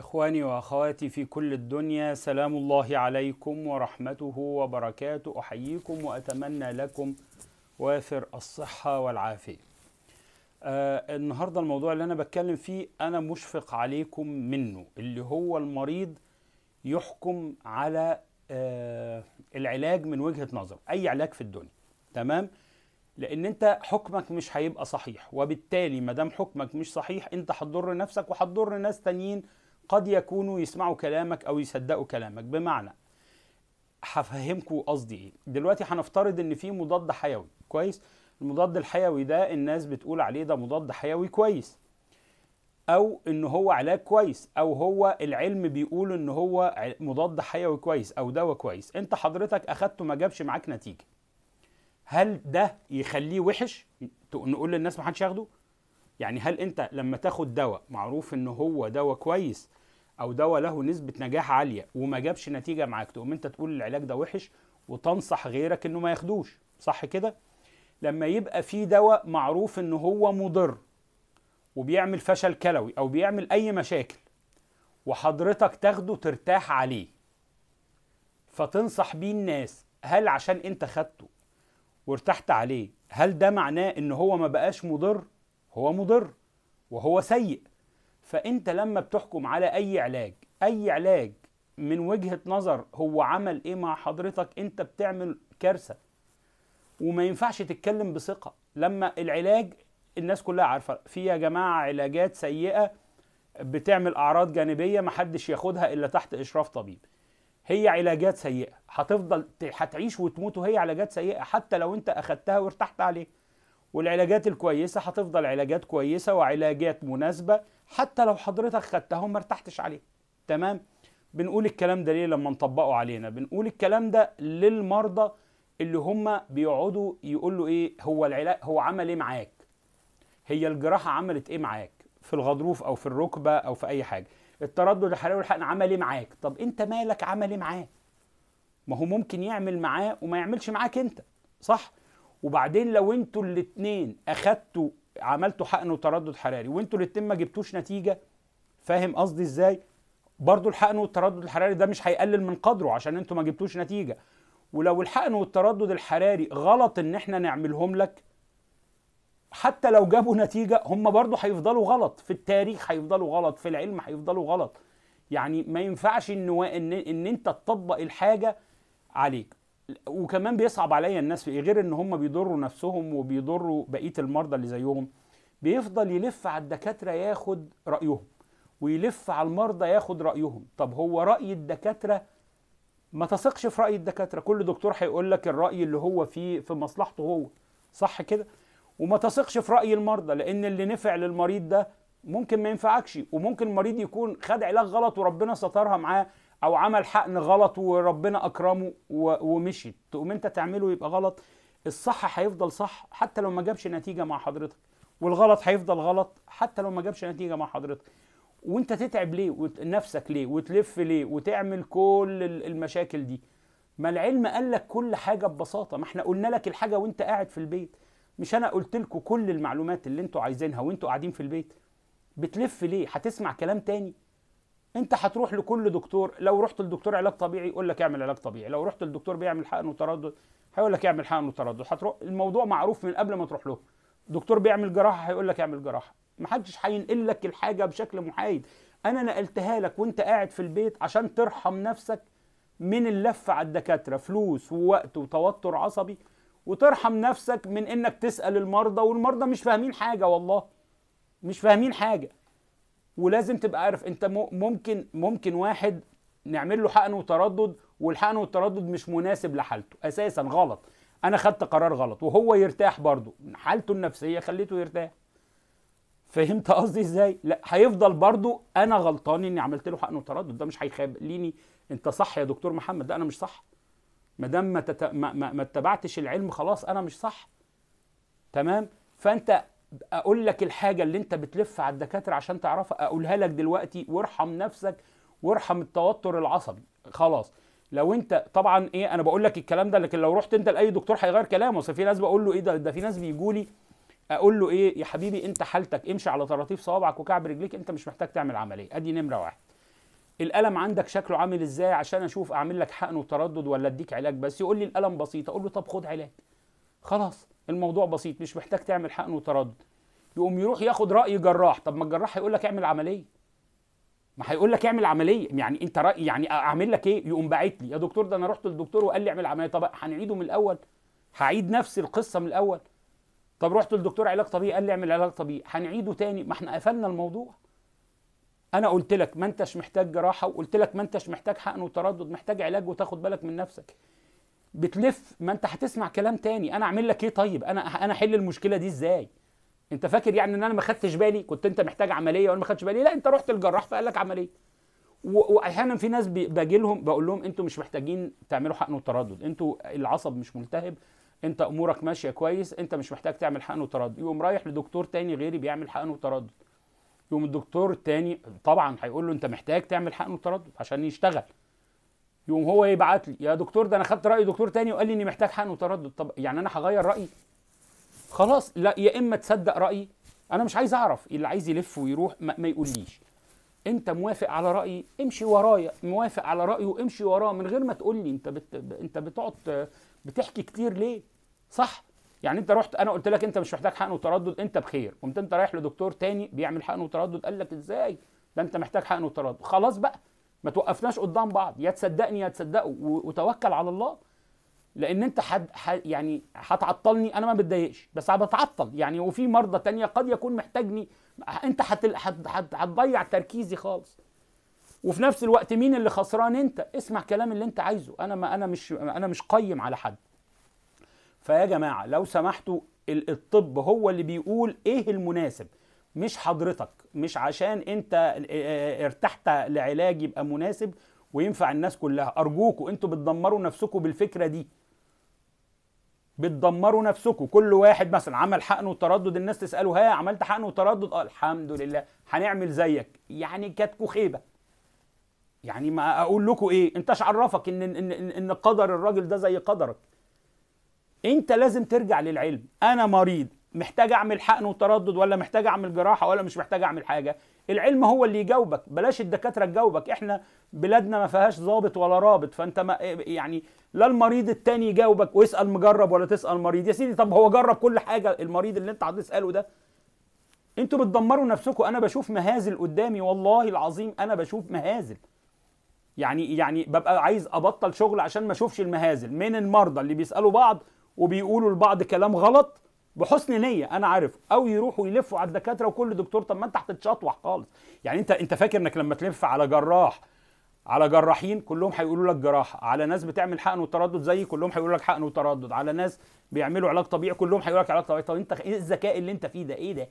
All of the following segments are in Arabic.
إخواني وأخواتي في كل الدنيا سلام الله عليكم ورحمته وبركاته أحييكم وأتمنى لكم وافر الصحة والعافية آه النهاردة الموضوع اللي أنا بتكلم فيه أنا مشفق عليكم منه اللي هو المريض يحكم على آه العلاج من وجهة نظر أي علاج في الدنيا تمام؟ لان انت حكمك مش هيبقى صحيح وبالتالي ما دام حكمك مش صحيح انت هتضر نفسك وهتضر ناس تانيين قد يكونوا يسمعوا كلامك او يصدقوا كلامك بمعنى هفهمكم قصدي ايه دلوقتي هنفترض ان في مضاد حيوي كويس المضاد الحيوي ده الناس بتقول عليه ده مضاد حيوي كويس او ان هو علاج كويس او هو العلم بيقول ان هو مضاد حيوي كويس او دواء كويس انت حضرتك اخدته ما جابش معاك نتيجه هل ده يخليه وحش نقول للناس ما حدش ياخده يعني هل انت لما تاخد دواء معروف ان هو دواء كويس او دواء له نسبه نجاح عاليه وما جابش نتيجه معاك تقوم انت تقول العلاج ده وحش وتنصح غيرك انه ما ياخدوش صح كده لما يبقى في دواء معروف ان هو مضر وبيعمل فشل كلوي او بيعمل اي مشاكل وحضرتك تاخده ترتاح عليه فتنصح بيه الناس هل عشان انت خدته وارتحت عليه هل ده معناه ان هو ما بقاش مضر هو مضر وهو سيء فانت لما بتحكم على اي علاج اي علاج من وجهه نظر هو عمل ايه مع حضرتك انت بتعمل كارثه وما ينفعش تتكلم بثقه لما العلاج الناس كلها عارفه في يا جماعه علاجات سيئه بتعمل اعراض جانبيه محدش ياخدها الا تحت اشراف طبيب هي علاجات سيئه هتفضل هتعيش وتموت وهي علاجات سيئه حتى لو انت اخدتها وارتحت عليها والعلاجات الكويسه هتفضل علاجات كويسه وعلاجات مناسبه حتى لو حضرتك خدتها وما ارتحتش عليها تمام بنقول الكلام ده ليه لما نطبقه علينا بنقول الكلام ده للمرضى اللي هم بيقعدوا يقولوا ايه هو العلاج هو عمل ايه معاك هي الجراحه عملت ايه معاك في الغضروف او في الركبه او في اي حاجه التردد الحراري والحقن عمل ايه معاك طب انت مالك عمل ايه معاه ما هو ممكن يعمل معاه وما يعملش معاك انت صح وبعدين لو انتوا الاثنين اخدتوا عملتوا حقن وتردد حراري وانتوا الاثنين ما جبتوش نتيجه فاهم قصدي ازاي برضو الحقن والتردد الحراري ده مش هيقلل من قدره عشان انتوا ما جبتوش نتيجه ولو الحقن والتردد الحراري غلط ان احنا نعملهم لك حتى لو جابوا نتيجه هم برضو هيفضلوا غلط في التاريخ هيفضلوا غلط في العلم هيفضلوا غلط يعني ما ينفعش ان ان, إن انت تطبق الحاجه عليك وكمان بيصعب عليا الناس في إيه؟ غير ان هم بيضروا نفسهم وبيضروا بقيه المرضى اللي زيهم بيفضل يلف على الدكاتره ياخد رايهم ويلف على المرضى ياخد رايهم طب هو راي الدكاتره ما تثقش في راي الدكاتره كل دكتور هيقول لك الراي اللي هو فيه في مصلحته هو صح كده وما تثقش في راي المرضى لان اللي نفع للمريض ده ممكن ما ينفعكش وممكن المريض يكون خد علاج غلط وربنا سترها معاه او عمل حقن غلط وربنا اكرمه ومشي تقوم انت تعمله يبقى غلط الصح هيفضل صح حتى لو ما جابش نتيجه مع حضرتك والغلط هيفضل غلط حتى لو ما جابش نتيجه مع حضرتك وانت تتعب ليه نفسك ليه وتلف ليه وتعمل كل المشاكل دي ما العلم قال لك كل حاجه ببساطه ما احنا قلنا لك الحاجه وانت قاعد في البيت مش انا قلت لكم كل المعلومات اللي انتوا عايزينها وانتوا قاعدين في البيت بتلف ليه هتسمع كلام تاني انت هتروح لكل دكتور لو رحت لدكتور علاج طبيعي يقول لك اعمل علاج طبيعي لو رحت لدكتور بيعمل حقن وتردد هيقول لك اعمل حقن وتردد هتروح الموضوع معروف من قبل ما تروح له دكتور بيعمل جراحه هيقول لك اعمل جراحه محدش هينقل لك الحاجه بشكل محايد انا نقلتها لك وانت قاعد في البيت عشان ترحم نفسك من اللف على الدكاتره فلوس ووقت وتوتر عصبي وترحم نفسك من انك تسال المرضى والمرضى مش فاهمين حاجه والله مش فاهمين حاجه ولازم تبقى عارف انت ممكن ممكن واحد نعمل له حقن وتردد والحقن والتردد مش مناسب لحالته اساسا غلط انا خدت قرار غلط وهو يرتاح برضه حالته النفسيه خليته يرتاح فهمت قصدي ازاي لا هيفضل برضه انا غلطان اني عملت له حقن وتردد ده مش هيخليني انت صح يا دكتور محمد ده انا مش صح ما دام ما, تت... ما ما اتبعتش العلم خلاص انا مش صح تمام فانت اقول لك الحاجه اللي انت بتلف على الدكاتره عشان تعرفها اقولها لك دلوقتي وارحم نفسك وارحم التوتر العصبي خلاص لو انت طبعا ايه انا بقول لك الكلام ده لكن لو رحت انت لاي دكتور هيغير كلامه اصل في ناس بقول له ايه ده ده في ناس بيجوا لي اقول له ايه يا حبيبي انت حالتك امشي على طراطيف صوابعك وكعب رجليك انت مش محتاج تعمل عمليه ادي نمره واحد الالم عندك شكله عامل ازاي عشان اشوف اعمل لك حقن وتردد ولا اديك علاج بس يقول لي الالم بسيط اقول له طب خد علاج خلاص الموضوع بسيط مش محتاج تعمل حقن وتردد يقوم يروح ياخد راي جراح طب ما الجراح هيقول لك اعمل عمليه ما هيقول لك اعمل عمليه يعني انت رأي يعني اعمل لك ايه يقوم باعت لي يا دكتور ده انا رحت للدكتور وقال لي اعمل عمليه طب هنعيده من الاول هعيد نفس القصه من الاول طب رحت للدكتور علاج طبيعي قال لي اعمل علاج طبيعي هنعيده تاني ما احنا قفلنا الموضوع انا قلت لك ما انتش محتاج جراحه وقلت لك ما انتش محتاج حقن وتردد محتاج علاج وتاخد بالك من نفسك بتلف ما انت هتسمع كلام تاني انا اعمل لك ايه طيب انا انا احل المشكله دي ازاي انت فاكر يعني ان انا ما خدتش بالي كنت انت محتاج عمليه وانا ما خدتش بالي لا انت رحت الجراح فقال لك عمليه واحيانا في ناس باجي لهم بقول لهم انتوا مش محتاجين تعملوا حقن وتردد انتوا العصب مش ملتهب انت امورك ماشيه كويس انت مش محتاج تعمل حقن وتردد يقوم رايح لدكتور تاني غيري بيعمل حقن وتردد يقوم الدكتور التاني طبعا هيقول له انت محتاج تعمل حقن وتردد عشان يشتغل يقوم هو يبعت لي يا دكتور ده انا خدت راي دكتور تاني وقال لي اني محتاج حقن وتردد طب يعني انا هغير رايي خلاص لا يا اما تصدق رايي انا مش عايز اعرف اللي عايز يلف ويروح ما, ما يقوليش انت موافق على رايي امشي ورايا موافق على رايه امشي وراه من غير ما تقول لي انت بت... انت بتقعد بتحكي كتير ليه صح يعني انت رحت انا قلت لك انت مش محتاج حقن وتردد انت بخير قمت انت رايح لدكتور تاني بيعمل حقن وتردد قال لك ازاي ده انت محتاج حقن وتردد خلاص بقى ما توقفناش قدام بعض يا تصدقني يا تصدقوا وتوكل على الله لان انت حد حد يعني هتعطلني انا ما بتضايقش بس بتعطل يعني وفي مرضى تانية قد يكون محتاجني انت هتضيع حت... حت... تركيزي خالص وفي نفس الوقت مين اللي خسران انت اسمع كلام اللي انت عايزه انا ما انا مش انا مش قيم على حد فيا جماعه لو سمحتوا الطب هو اللي بيقول ايه المناسب مش حضرتك مش عشان انت ارتحت لعلاج يبقى مناسب وينفع الناس كلها ارجوكوا انتوا بتدمروا نفسكوا بالفكره دي بتدمروا نفسكوا كل واحد مثلا عمل حقن وتردد الناس تساله ها عملت حقن وتردد اه الحمد لله هنعمل زيك يعني كاتكو خيبه يعني ما اقول لكم ايه انتش عرفك ان ان ان قدر الراجل ده زي قدرك انت لازم ترجع للعلم انا مريض محتاج اعمل حقن وتردد ولا محتاج اعمل جراحه ولا مش محتاج اعمل حاجه العلم هو اللي يجاوبك بلاش الدكاتره تجاوبك احنا بلادنا ما فيهاش ضابط ولا رابط فانت ما إيه، يعني لا المريض التاني يجاوبك ويسال مجرب ولا تسال مريض يا سيدي طب هو جرب كل حاجه المريض اللي انت هتساله ده انتوا بتدمروا نفسكم انا بشوف مهازل قدامي والله العظيم انا بشوف مهازل يعني يعني ببقى عايز ابطل شغل عشان ما اشوفش المهازل من المرضى اللي بيسالوا بعض وبيقولوا لبعض كلام غلط بحسن نيه انا عارف او يروحوا يلفوا على الدكاتره وكل دكتور طب ما انت هتتشطوح خالص يعني انت انت فاكر انك لما تلف على جراح على جراحين كلهم هيقولوا لك جراحه على ناس بتعمل حقن وتردد زي كلهم هيقولوا لك حقن وتردد على ناس بيعملوا علاج طبيعي كلهم هيقولوا لك علاج طبيعي طب انت ايه الذكاء اللي انت فيه ده ايه ده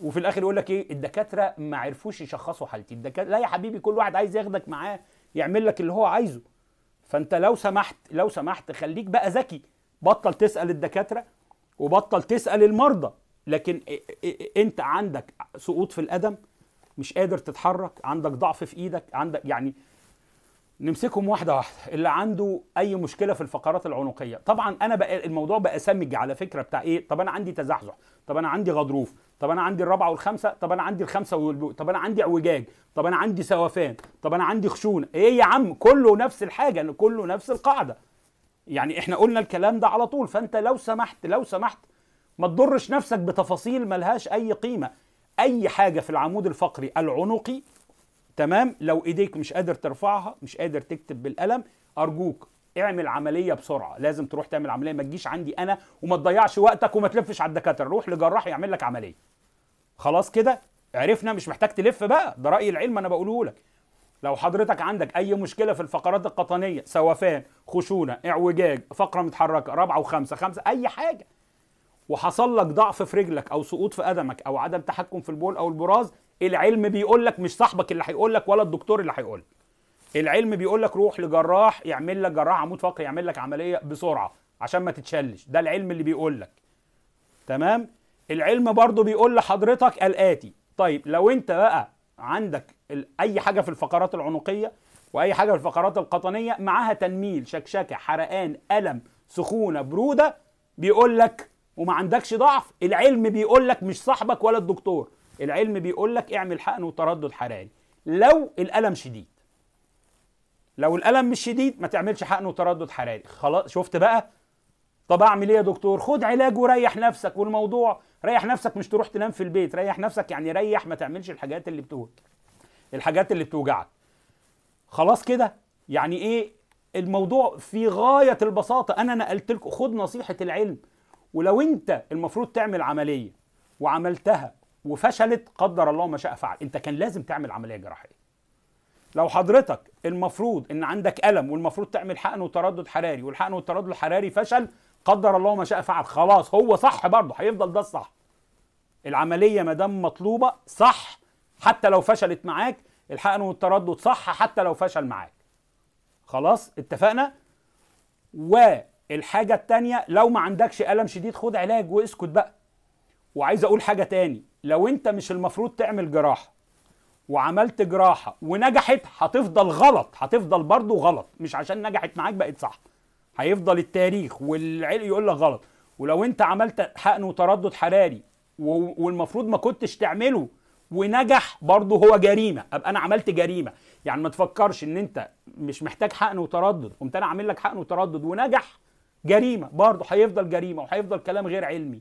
وفي الاخر يقول لك ايه الدكاتره ما عرفوش يشخصوا حالتي الدكاتره لا يا حبيبي كل واحد عايز ياخدك معاه يعمل لك اللي هو عايزه فانت لو سمحت لو سمحت خليك بقى ذكي بطل تسال الدكاتره وبطل تسال المرضى لكن انت عندك سقوط في القدم مش قادر تتحرك عندك ضعف في ايدك عندك يعني نمسكهم واحده واحده اللي عنده اي مشكله في الفقرات العنقيه طبعا انا بقى الموضوع بقى سمج على فكره بتاع ايه طب انا عندي تزحزح طب انا عندي غضروف طب انا عندي الرابعه والخمسه طب انا عندي الخمسه والبو. طب انا عندي اعوجاج طب انا عندي سوفان طب انا عندي خشونه ايه يا عم كله نفس الحاجه كله نفس القاعده يعني احنا قلنا الكلام ده على طول فانت لو سمحت لو سمحت ما تضرش نفسك بتفاصيل ملهاش اي قيمه اي حاجه في العمود الفقري العنقي تمام لو ايديك مش قادر ترفعها مش قادر تكتب بالقلم ارجوك اعمل عمليه بسرعه لازم تروح تعمل عمليه ما تجيش عندي انا وما تضيعش وقتك وما تلفش على الدكاتره روح لجراح يعمل لك عمليه خلاص كده عرفنا مش محتاج تلف بقى ده راي العلم انا بقوله لك لو حضرتك عندك اي مشكله في الفقرات القطنيه سوفان خشونه اعوجاج فقره متحركه رابعه وخمسه خمسه اي حاجه وحصل لك ضعف في رجلك او سقوط في قدمك او عدم تحكم في البول او البراز العلم بيقول لك مش صاحبك اللي هيقول لك ولا الدكتور اللي هيقول العلم بيقول لك روح لجراح يعمل لك جراح عمود فقري يعمل لك عمليه بسرعه عشان ما تتشلش ده العلم اللي بيقول لك تمام العلم برضه بيقول لحضرتك الاتي طيب لو انت بقى عندك اي حاجه في الفقرات العنقيه واي حاجه في الفقرات القطنيه معاها تنميل شكشكه حرقان الم سخونه بروده بيقول لك وما عندكش ضعف العلم بيقول لك مش صاحبك ولا الدكتور العلم بيقول لك اعمل حقن وتردد حراري لو الالم شديد لو الالم مش شديد ما تعملش حقن وتردد حراري خلاص شفت بقى طب اعمل ايه يا دكتور خد علاج وريح نفسك والموضوع ريح نفسك مش تروح تنام في البيت ريح نفسك يعني ريح ما تعملش الحاجات اللي بتوجع الحاجات اللي بتوجعك خلاص كده يعني ايه الموضوع في غايه البساطه انا نقلت لكم خد نصيحه العلم ولو انت المفروض تعمل عمليه وعملتها وفشلت قدر الله ما شاء فعل انت كان لازم تعمل عمليه جراحيه لو حضرتك المفروض ان عندك الم والمفروض تعمل حقن وتردد حراري والحقن والتردد الحراري فشل قدر الله ما شاء فعل خلاص هو صح برضه هيفضل ده الصح العمليه ما دام مطلوبه صح حتى لو فشلت معاك الحقن والتردد صح حتى لو فشل معاك خلاص اتفقنا والحاجه التانية لو ما عندكش الم شديد خد علاج واسكت بقى وعايز اقول حاجه تاني لو انت مش المفروض تعمل جراحه وعملت جراحه ونجحت هتفضل غلط هتفضل برضه غلط مش عشان نجحت معاك بقت صح هيفضل التاريخ والعلق يقول لك غلط ولو انت عملت حقن وتردد حراري والمفروض ما كنتش تعمله ونجح برضه هو جريمه ابقى انا عملت جريمه يعني ما تفكرش ان انت مش محتاج حقن وتردد قمت انا عامل لك حقن وتردد ونجح جريمه برضه هيفضل جريمه وهيفضل كلام غير علمي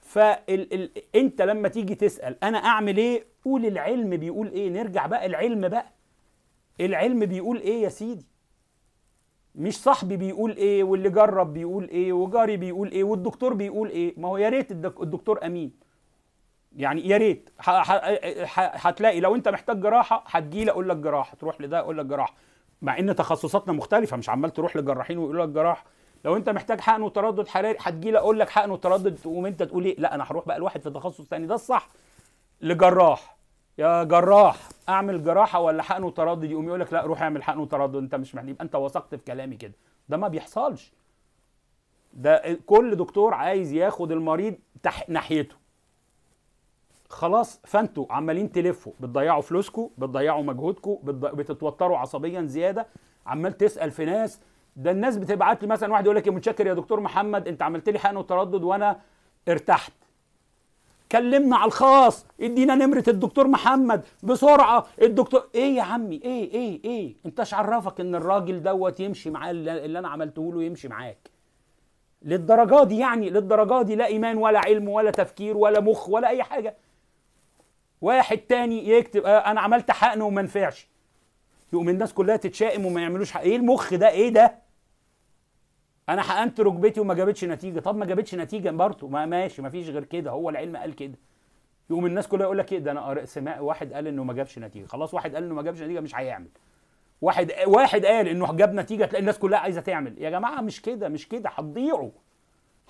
فال... ال... انت لما تيجي تسال انا اعمل ايه قول العلم بيقول ايه نرجع بقى العلم بقى العلم بيقول ايه يا سيدي مش صاحبي بيقول ايه واللي جرب بيقول ايه وجاري بيقول ايه والدكتور بيقول ايه ما هو يا ريت الدكتور امين يعني يا ريت هتلاقي لو انت محتاج جراحه هتجي لي اقول لك جراحه تروح لده اقول لك جراحه مع ان تخصصاتنا مختلفه مش عمال تروح لجراحين ويقولوا لك جراحه لو انت محتاج حقن وتردد حراري هتجي لي اقول لك حقن وتردد تقوم انت تقول ايه لا انا هروح بقى لواحد في تخصص ثاني ده الصح لجراح يا جراح اعمل جراحه ولا حقن وتردد يقوم يقول لك لا روح اعمل حقن وتردد انت مش محتاج يبقى انت وثقت في كلامي كده ده ما بيحصلش ده كل دكتور عايز ياخد المريض تح... ناحيته خلاص فانتوا عمالين تلفوا بتضيعوا فلوسكم بتضيعوا مجهودكم بتض... بتتوتروا عصبيا زياده عمال تسال في ناس ده الناس بتبعت لي مثلا واحد يقول لك يا متشكر يا دكتور محمد انت عملت لي حقن وتردد وانا ارتحت كلمنا على الخاص ادينا نمره الدكتور محمد بسرعه الدكتور ايه يا عمي ايه ايه ايه انتش عرفك ان الراجل دوت يمشي معاه اللي انا عملته له يمشي معاك للدرجه دي يعني للدرجه دي لا ايمان ولا علم ولا تفكير ولا مخ ولا اي حاجه واحد تاني يكتب آه، انا عملت حقن وما نفعش يقوم الناس كلها تتشائم وما يعملوش حق ايه المخ ده ايه ده انا حقنت ركبتي وما جابتش نتيجه طب ما جابتش نتيجه برضه ما ماشي ما فيش غير كده هو العلم قال كده يقوم الناس كلها يقول لك ايه ده انا سماء واحد قال انه ما جابش نتيجه خلاص واحد قال انه ما جابش نتيجه مش هيعمل واحد واحد قال انه جاب نتيجه تلاقي الناس كلها عايزه تعمل يا جماعه مش كده مش كده هتضيعوا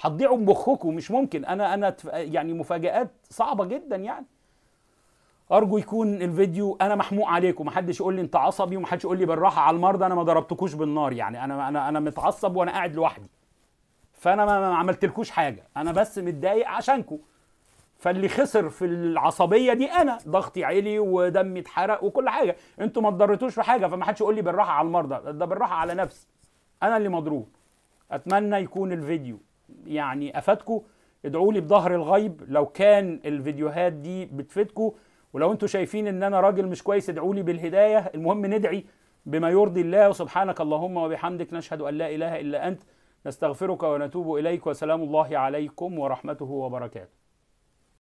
هتضيعوا مخكم مش ممكن انا انا يعني مفاجات صعبه جدا يعني ارجو يكون الفيديو انا محموق عليكم محدش يقول لي انت عصبي ومحدش يقول لي بالراحه على المرضى انا ما ضربتكوش بالنار يعني انا انا انا متعصب وانا قاعد لوحدي فانا ما عملتلكوش حاجه انا بس متضايق عشانكم فاللي خسر في العصبيه دي انا ضغطي عالي ودمي اتحرق وكل حاجه انتوا ما اتضرتوش في حاجه فمحدش يقول لي بالراحه على المرضى ده بالراحه على نفسي انا اللي مضروب اتمنى يكون الفيديو يعني افادكم ادعوا لي بظهر الغيب لو كان الفيديوهات دي بتفيدكم ولو انتم شايفين ان انا راجل مش كويس ادعوا لي بالهدايه المهم ندعي بما يرضي الله وسبحانك اللهم وبحمدك نشهد ان لا اله الا انت نستغفرك ونتوب اليك وسلام الله عليكم ورحمته وبركاته